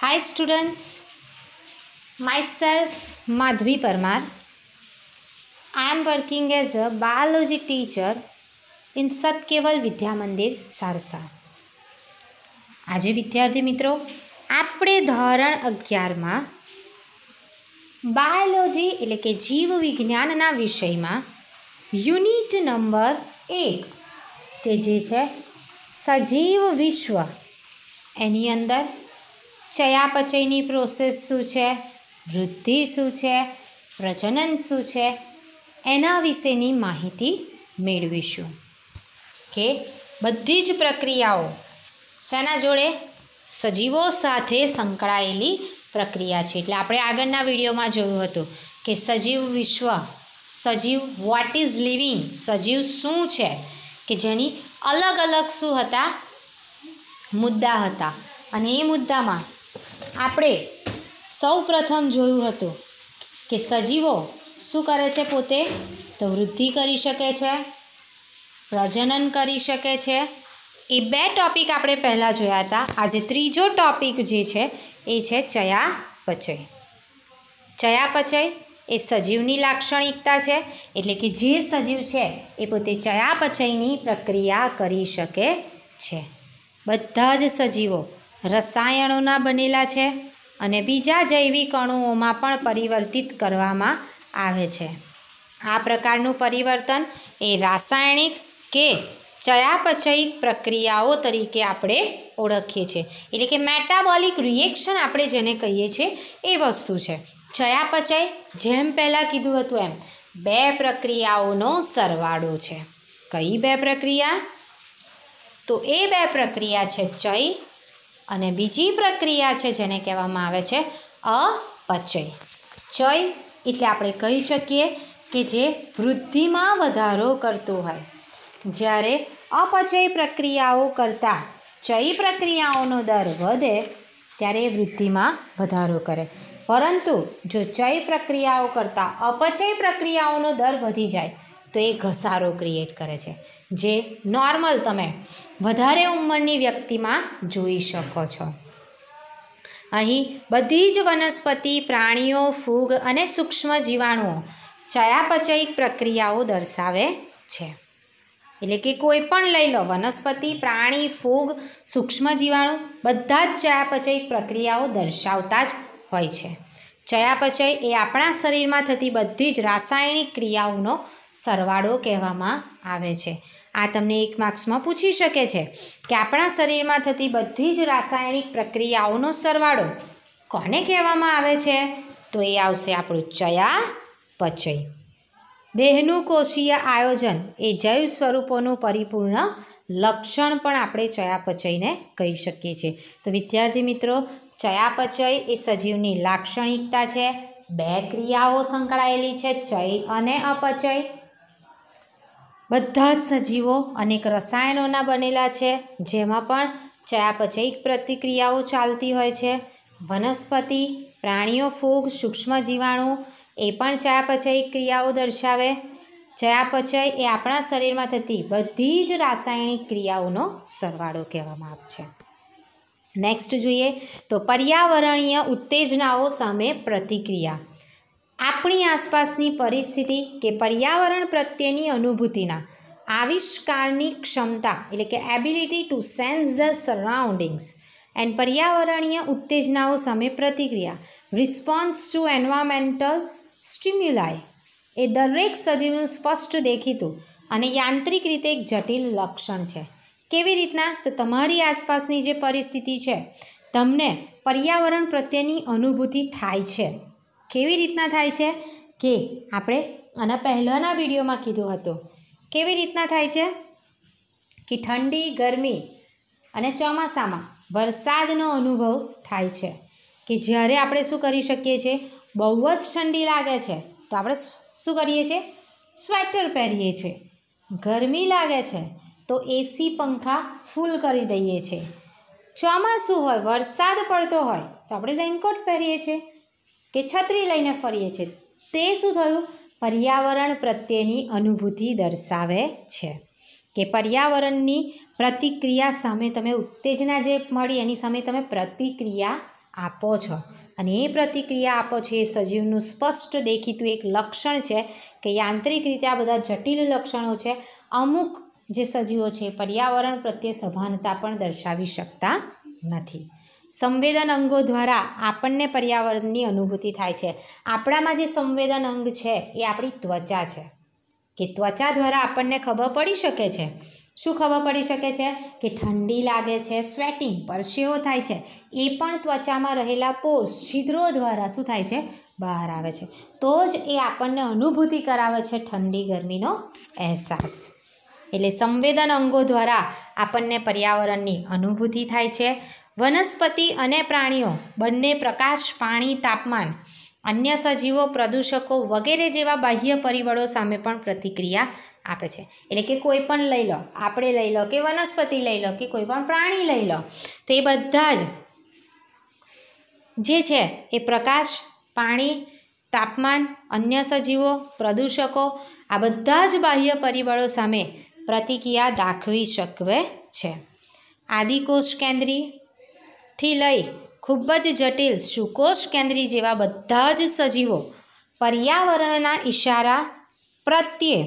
hi students myself Madhavi Parmar I am working as a biology teacher in Satkeval Vidya Mandir Sarsa આજે વિદ્યાર્થી મિત્રો આપણે ધોરણ અગિયારમાં બાયોલોજી એટલે કે જીવવિજ્ઞાનના વિષયમાં યુનિટ નંબર એક તે જે છે સજીવ વિશ્વ એની અંદર ચયાપચયની પ્રોસેસ શું છે વૃદ્ધિ શું છે પ્રજનન શું છે એના વિશેની માહિતી મેળવીશું કે બધી જ પ્રક્રિયાઓ શેના જોડે સજીવો સાથે સંકળાયેલી પ્રક્રિયા છે એટલે આપણે આગળના વિડીયોમાં જોયું હતું કે સજીવ વિશ્વ સજીવ વોટ ઇઝ લિવિંગ સજીવ શું છે કે જેની અલગ અલગ શું હતા મુદ્દા હતા અને એ મુદ્દામાં આપણે સૌ પ્રથમ જોયું હતું કે સજીવો શું કરે છે પોતે તો વૃદ્ધિ કરી શકે છે પ્રજનન કરી શકે છે એ બે ટૉપિક આપણે પહેલાં જોયા હતા આજે ત્રીજો ટૉપિક જે છે એ છે ચયાપચય ચયાપચય એ સજીવની લાક્ષણિકતા છે એટલે કે જે સજીવ છે એ પોતે ચયાપચયની પ્રક્રિયા કરી શકે છે બધા જ સજીવો રસાયણોના બનેલા છે અને બીજા જૈવિક અણુઓમાં પણ પરિવર્તિત કરવામાં આવે છે આ પ્રકારનું પરિવર્તન એ રાસાયણિક કે ચયાપચયિક પ્રક્રિયાઓ તરીકે આપણે ઓળખીએ છીએ એટલે કે મેટાબોલિક રિએક્શન આપણે જેને કહીએ છીએ એ વસ્તુ છે ચયાપચય જેમ પહેલાં કીધું હતું એમ બે પ્રક્રિયાઓનો સરવાળો છે કઈ બે પ્રક્રિયા તો એ બે પ્રક્રિયા છે ચય અને બીજી પ્રક્રિયા છે જેને કહેવામાં આવે છે અપચય ચય એટલે આપણે કહી શકીએ કે જે વૃદ્ધિમાં વધારો કરતો હોય જ્યારે અપચય પ્રક્રિયાઓ કરતાં ચય પ્રક્રિયાઓનો દર વધે ત્યારે એ વૃદ્ધિમાં વધારો કરે પરંતુ જો ચય પ્રક્રિયાઓ કરતાં અપચય પ્રક્રિયાઓનો દર વધી જાય તો એ ઘસારો ક્રિએટ કરે છે જે નોર્મલ તમે વધારે ઉંમરની વ્યક્તિમાં જોઈ શકો છો અહીં બધી જ વનસ્પતિ પ્રાણીઓ ફૂગ અને સૂક્ષ્મ જીવાણુઓ ચયાપચયિક પ્રક્રિયાઓ દર્શાવે છે એટલે કે કોઈ પણ લઈ લો વનસ્પતિ પ્રાણી ફૂગ સૂક્ષ્મ જીવાણુ બધા જ ચયાપચયિક પ્રક્રિયાઓ દર્શાવતા જ હોય છે ચયાપચય એ આપણા શરીરમાં થતી બધી જ રાસાયણિક ક્રિયાઓનો સરવાળો કહેવામાં આવે છે આ તમને એક માર્ક્સમાં પૂછી શકે છે કે આપણા શરીરમાં થતી બધી જ રાસાયણિક પ્રક્રિયાઓનો સરવાળો કોને કહેવામાં આવે છે તો એ આવશે આપણું ચયાપચય દેહનું કોષીય આયોજન એ જૈવ સ્વરૂપોનું પરિપૂર્ણ લક્ષણ પણ આપણે ચયાપચયને કહી શકીએ છીએ તો વિદ્યાર્થી મિત્રો ચયાપચય એ સજીવની લાક્ષણિકતા છે બે ક્રિયાઓ સંકળાયેલી છે ચય અને અપચય બધા જ સજીવો અનેક રસાયણોના બનેલા છે જેમાં પણ ચયાપચયિક પ્રતિક્રિયાઓ ચાલતી હોય છે વનસ્પતિ પ્રાણીઓ ફૂગ સૂક્ષ્મ જીવાણુ એ પણ ચયાપચયિક ક્રિયાઓ દર્શાવે ચયાપચય એ આપણા શરીરમાં થતી બધી જ રાસાયણિક ક્રિયાઓનો સરવાળો કહેવામાં આવે છે નેક્સ્ટ જોઈએ તો પર્યાવરણીય ઉત્તેજનાઓ સામે પ્રતિક્રિયા આપણી આસપાસની પરિસ્થિતિ કે પર્યાવરણ પ્રત્યેની અનુભૂતિના આવિષ્કારની ક્ષમતા એટલે કે ability to sense the surroundings and પર્યાવરણીય ઉત્તેજનાઓ સામે પ્રતિક્રિયા રિસ્પોન્સ ટુ એન્વાયરમેન્ટલ સ્ટિમ્યુલાય એ દરેક સજીવનું સ્પષ્ટ દેખીતું અને યાંત્રિક રીતે એક જટિલ લક્ષણ છે કેવી રીતના તો તમારી આસપાસની જે પરિસ્થિતિ છે તમને પર્યાવરણ પ્રત્યેની અનુભૂતિ થાય છે કેવી રીતના થાય છે કે આપણે આના પહેલાંના વિડીયોમાં કીધું હતું કેવી રીતના થાય છે કે ઠંડી ગરમી અને ચોમાસામાં વરસાદનો અનુભવ થાય છે કે જ્યારે આપણે શું કરી શકીએ છીએ બહુ જ ઠંડી લાગે છે તો આપણે શું કરીએ છીએ સ્વેટર પહેરીએ છીએ ગરમી લાગે છે તો એસી પંખા ફૂલ કરી દઈએ છીએ ચોમાસું હોય વરસાદ પડતો હોય તો આપણે રેનકોટ પહેરીએ છીએ કે છત્રી લઈને ફરીએ છીએ તે શું થયું પર્યાવરણ પ્રત્યેની અનુભૂતિ દર્શાવે છે કે પર્યાવરણની પ્રતિક્રિયા સામે તમે ઉત્તેજના જે મળી એની સામે તમે પ્રતિક્રિયા આપો છો અને એ પ્રતિક્રિયા આપો છો એ સજીવનું સ્પષ્ટ દેખીતું એક લક્ષણ છે કે યાંત્રિક રીતે આ બધા જટિલ લક્ષણો છે અમુક જે સજીવો છે પર્યાવરણ પ્રત્યે સભાનતા પણ દર્શાવી શકતા નથી સંવેદન અંગો દ્વારા આપણને પર્યાવરણની અનુભૂતિ થાય છે આપણામાં જે સંવેદન અંગ છે એ આપણી ત્વચા છે કે ત્વચા દ્વારા આપણને ખબર પડી શકે છે શું ખબર પડી શકે છે કે ઠંડી લાગે છે સ્વેટિંગ પરસેવો થાય છે એ પણ ત્વચામાં રહેલા પોષ છિદ્રો દ્વારા શું થાય છે બહાર આવે છે તો જ એ આપણને અનુભૂતિ કરાવે છે ઠંડી ગરમીનો અહેસાસ એટલે સંવેદન અંગો દ્વારા આપણને પર્યાવરણની અનુભૂતિ થાય છે વનસ્પતિ અને પ્રાણીઓ બંને પ્રકાશ પાણી તાપમાન અન્ય સજીવો પ્રદૂષકો વગેરે જેવા બાહ્ય પરિબળો સામે પણ પ્રતિક્રિયા આપે છે એટલે કે કોઈ પણ લઈ લો આપણે લઈ લો કે વનસ્પતિ લઈ લો કે કોઈ પણ પ્રાણી લઈ લો તો એ બધા જ જે છે એ પ્રકાશ પાણી તાપમાન અન્ય સજીવો પ્રદૂષકો આ બધા જ બાહ્ય પરિબળો સામે પ્રતિક્રિયા દાખવી શકવે છે આદિકોષ કેન્દ્રી થી લઈ ખૂબ જ જટિલ સુકોષ કેન્દ્રી જેવા બધા જ સજીવો પર્યાવરણના ઇશારા પ્રત્યે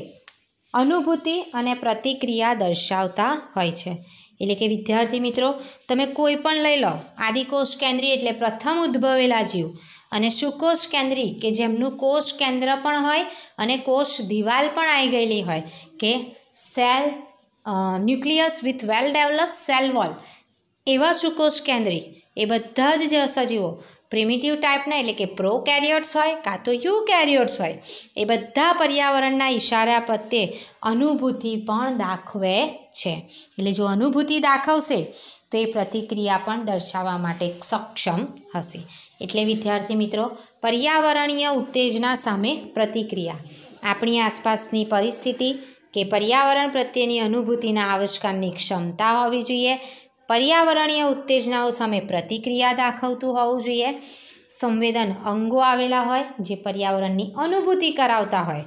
અનુભૂતિ અને પ્રતિક્રિયા દર્શાવતા હોય છે એટલે કે વિદ્યાર્થી મિત્રો તમે કોઈ પણ લઈ લો આદિકોષ કેન્દ્રી એટલે પ્રથમ ઉદ્ભવેલા જીવ અને સુકોષ કેન્દ્રી કે જેમનું કોષ કેન્દ્ર પણ હોય અને કોષ દિવાલ પણ આવી ગયેલી હોય કે cell nucleus with well develop cell wall એવા સુકોષ કેન્દ્રી એ બધા જ સજીવો પ્રિમિટિવ ટાઈપના એટલે કે પ્રો કેરિયર્ટ્સ હોય કાં તો યુ કેરિયર્ટ્સ હોય એ બધા પર્યાવરણના ઇશારા પ્રત્યે અનુભૂતિ પણ દાખવે છે એટલે જો અનુભૂતિ દાખવશે તો એ પ્રતિક્રિયા પણ દર્શાવવા માટે સક્ષમ હશે એટલે વિદ્યાર્થી મિત્રો પર્યાવરણીય ઉત્તેજના સામે પ્રતિક્રિયા આપણી આસપાસની પરિસ્થિતિ કે પર્યાવરણ પ્રત્યેની અનુભૂતિના આવિષ્કારની ક્ષમતા હોવી જોઈએ પર્યાવરણીય ઉત્તેજનાઓ સામે પ્રતિક્રિયા દાખવતું હોવું જોઈએ સંવેદન અંગો આવેલા હોય જે પર્યાવરણની અનુભૂતિ કરાવતા હોય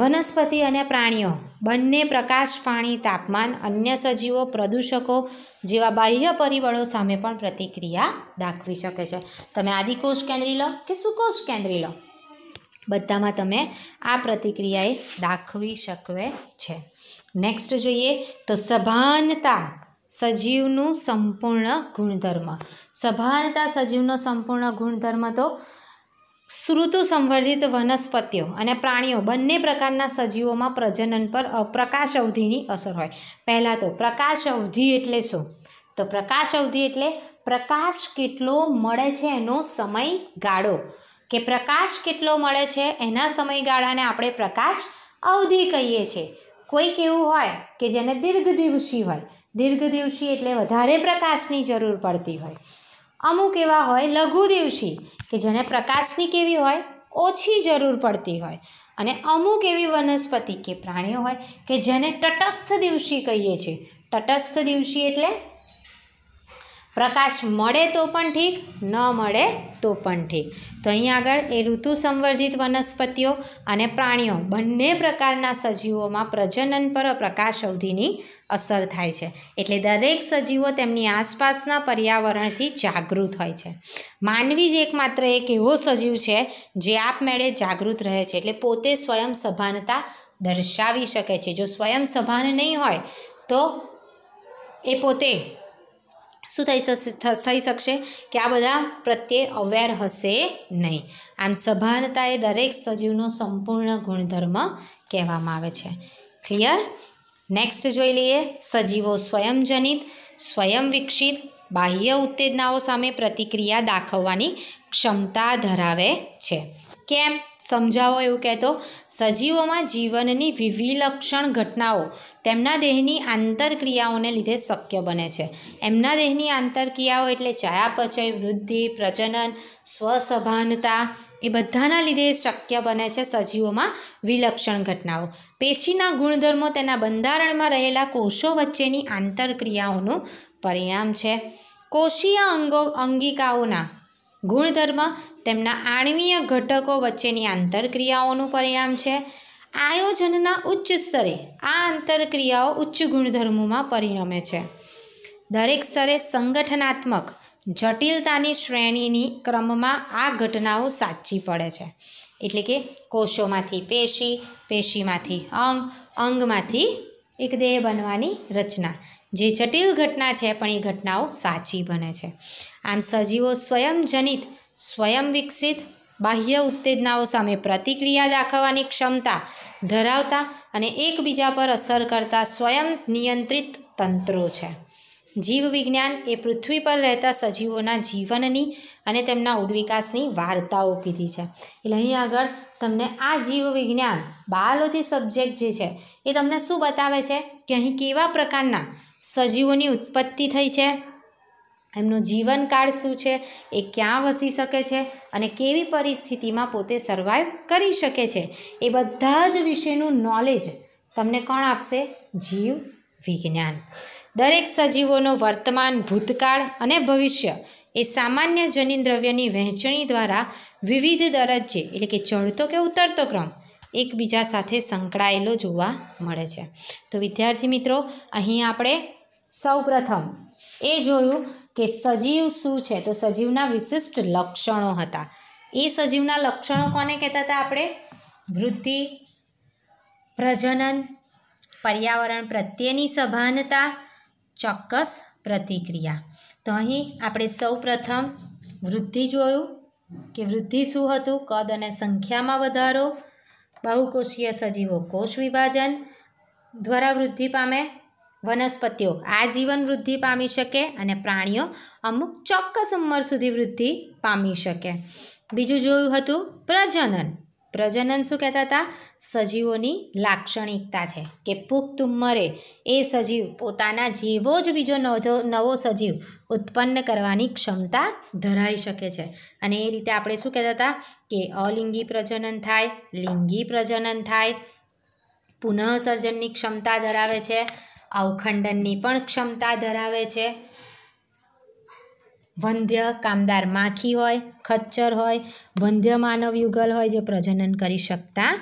વનસ્પતિ અને પ્રાણીઓ બંને પ્રકાશ પાણી તાપમાન અન્ય સજીવો પ્રદૂષકો જેવા બાહ્ય પરિબળો સામે પણ પ્રતિક્રિયા દાખવી શકે છે તમે આદિકોષ કેન્દ્રી લો કે સુકોષ કેન્દ્રી લો બધામાં તમે આ પ્રતિક્રિયાએ દાખવી શકવે છે નેક્સ્ટ જોઈએ તો સભાનતા સજીવનું સંપૂર્ણ ગુણધર્મ સભાનતા સજીવનો સંપૂર્ણ ગુણધર્મ તો શ્રુતુ સંવર્ધિત વનસ્પતિઓ અને પ્રાણીઓ બંને પ્રકારના સજીવોમાં પ્રજનન પર પ્રકાશ અવધિની અસર હોય પહેલાં તો પ્રકાશ અવધિ એટલે શું તો પ્રકાશ અવધિ એટલે પ્રકાશ કેટલો મળે છે એનો સમયગાળો કે પ્રકાશ કેટલો મળે છે એના સમયગાળાને આપણે પ્રકાશ અવધિ કહીએ છીએ કોઈક એવું હોય કે જેને દીર્ઘ દિવસી હોય દીર્ઘદિવસી એટલે વધારે પ્રકાશની જરૂર પડતી હોય અમુક એવા હોય લઘુ લઘુદિવસી કે જેને પ્રકાશની કેવી હોય ઓછી જરૂર પડતી હોય અને અમુક એવી વનસ્પતિ કે પ્રાણીઓ હોય કે જેને તટસ્થ દિવસી કહીએ છીએ તટસ્થ દિવસી એટલે પ્રકાશ મળે તો પણ ઠીક ન મળે તો પણ ઠીક તો અહીં આગળ એ ઋતુ સંવર્ધિત વનસ્પતિઓ અને પ્રાણીઓ બંને પ્રકારના સજીવોમાં પ્રજનન પર પ્રકાશ અવધિની અસર થાય છે એટલે દરેક સજીવો તેમની આસપાસના પર્યાવરણથી જાગૃત હોય છે માનવી જ એકમાત્ર એક એવો સજીવ છે જે આપમેળે જાગૃત રહે છે એટલે પોતે સ્વયં સભાનતા દર્શાવી શકે છે જો સ્વયં સભાન નહીં હોય તો એ પોતે શું થઈ થઈ શકશે કે આ બધા પ્રત્યે અવેર હશે નહીં આમ સભાનતા એ દરેક સજીવનો સંપૂર્ણ ગુણધર્મ કહેવામાં આવે છે ક્લિયર નેક્સ્ટ જોઈ લઈએ સજીવો સ્વયંજનિત સ્વયં વિકસિત બાહ્ય ઉત્તેજનાઓ સામે પ્રતિક્રિયા દાખવવાની ક્ષમતા ધરાવે છે કેમ સમજાવો એવું કહેતો સજીવોમાં જીવનની વિવિલક્ષણ ઘટનાઓ તેમના દેહની આંતરક્રિયાઓને લીધે શક્ય બને છે એમના દેહની આંતરક્રિયાઓ એટલે ચયાપચય વૃદ્ધિ પ્રજનન સ્વસભાનતા એ બધાના લીધે શક્ય બને છે સજીવોમાં વિલક્ષણ ઘટનાઓ પેશીના ગુણધર્મો તેના બંધારણમાં રહેલા કોષો વચ્ચેની આંતરક્રિયાઓનું પરિણામ છે કોષીય અંગો અંગિકાઓના ગુણધર્મ તેમના આણવીય ઘટકો વચ્ચેની આંતરક્રિયાઓનું પરિણામ છે આયોજનના ઉચ્ચ સ્તરે આ આંતરક્રિયાઓ ઉચ્ચ ગુણધર્મોમાં પરિણમે છે દરેક સ્તરે સંગઠનાત્મક જટિલતાની શ્રેણીની ક્રમમાં આ ઘટનાઓ સાચી પડે છે એટલે કે કોષોમાંથી પેશી પેશીમાંથી અંગ અંગમાંથી એક દેહ બનવાની રચના જે જટિલ ઘટના છે પણ એ ઘટનાઓ સાચી બને છે આમ સજીવો સ્વયંજનિત સ્વયં વિકસિત બાહ્ય ઉત્તેજનાઓ સામે પ્રતિક્રિયા દાખવવાની ક્ષમતા ધરાવતા અને એકબીજા પર અસર કરતા સ્વયં નિયંત્રિત તંત્રો છે જીવવિજ્ઞાન એ પૃથ્વી પર રહેતા સજીવોના જીવનની અને તેમના ઉદ્વિકાસની વાર્તાઓ કીધી છે એટલે અહીં આગળ તમને આ જીવવિજ્ઞાન બાયોલોજી સબ્જેક્ટ જે છે એ તમને શું બતાવે છે કે અહીં કેવા પ્રકારના સજીવોની ઉત્પત્તિ થઈ છે એમનો જીવનકાળ શું છે એ ક્યાં વસી શકે છે અને કેવી પરિસ્થિતિમાં પોતે સર્વાઈવ કરી શકે છે એ બધા જ વિશેનું નોલેજ તમને કોણ આપશે જીવ વિજ્ઞાન દરેક સજીવોનો વર્તમાન ભૂતકાળ અને ભવિષ્ય એ સામાન્ય જનીન દ્રવ્યની વહેંચણી દ્વારા વિવિધ દરજ્જે એટલે કે ચડતો કે ઉતરતો ક્રમ એકબીજા સાથે સંકળાયેલો જોવા મળે છે તો વિદ્યાર્થી મિત્રો અહીં આપણે સૌપ્રથમ એ જોયું કે સજીવ શું છે તો સજીવના વિશિષ્ટ લક્ષણો હતા એ સજીવના લક્ષણો કોને કહેતા હતા આપણે વૃદ્ધિ પ્રજનન પર્યાવરણ પ્રત્યેની સભાનતા ચોક્કસ પ્રતિક્રિયા તો અહીં આપણે સૌ પ્રથમ વૃદ્ધિ જોયું કે વૃદ્ધિ શું હતું કદ અને સંખ્યામાં વધારો બહુકોષીય સજીવો કોષ વિભાજન દ્વારા વૃદ્ધિ પામે વનસ્પતિઓ આજીવન વૃદ્ધિ પામી શકે અને પ્રાણીઓ અમુક ચોક્કસ ઉંમર સુધી વૃદ્ધિ પામી શકે બીજું જોયું હતું પ્રજનન પ્રજનન શું કહેતા હતા સજીવોની લાક્ષણિકતા છે કે પુખ્ત ઉંમરે એ સજીવ પોતાના જેવો જ બીજો નવો સજીવ ઉત્પન્ન કરવાની ક્ષમતા ધરાવી શકે છે અને એ રીતે આપણે શું કહેતા હતા કે અલિંગી પ્રજનન થાય લિંગી પ્રજનન થાય પુનઃસર્જનની ક્ષમતા ધરાવે છે અવખંડનની પણ ક્ષમતા ધરાવે છે વંધ્ય કામદાર માખી હોય ખચ્ચર હોય વંધ્ય માનવ યુગલ હોય જે પ્રજનન કરી શકતા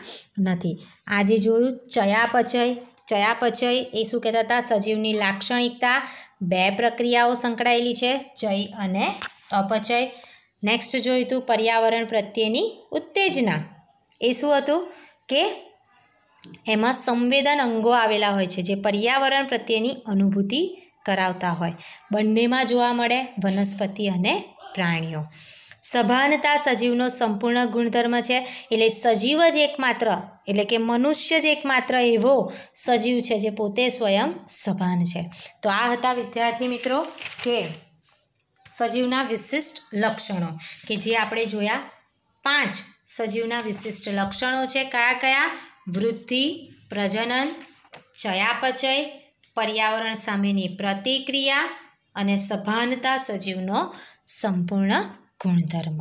નથી આજે જોયું ચયાપચય ચયાપચય એ શું કહેતા હતા સજીવની લાક્ષણિકતા બે પ્રક્રિયાઓ સંકળાયેલી છે જય અને અપચય નેક્સ્ટ જોયું હતું પર્યાવરણ પ્રત્યેની ઉત્તેજના એ શું હતું કે એમાં સંવેદન અંગો આવેલા હોય છે જે પર્યાવરણ પ્રત્યેની અનુભૂતિ કરાવતા હોય બંનેમાં જોવા મળે વનસ્પતિ અને પ્રાણીઓ સભાનતા સજીવનો સંપૂર્ણ ગુણધર્મ છે એટલે સજીવ જ એકમાત્ર એટલે કે મનુષ્ય જ એકમાત્ર એવો સજીવ છે જે પોતે સ્વયં સભાન છે તો આ હતા વિદ્યાર્થી મિત્રો કે સજીવના વિશિષ્ટ લક્ષણો કે જે આપણે જોયા પાંચ સજીવના વિશિષ્ટ લક્ષણો છે કયા કયા વૃદ્ધિ પ્રજનન ચયાપચય પર્યાવરણ સામેની પ્રતિક્રિયા અને સભાનતા સજીવનો સંપૂર્ણ ગુણધર્મ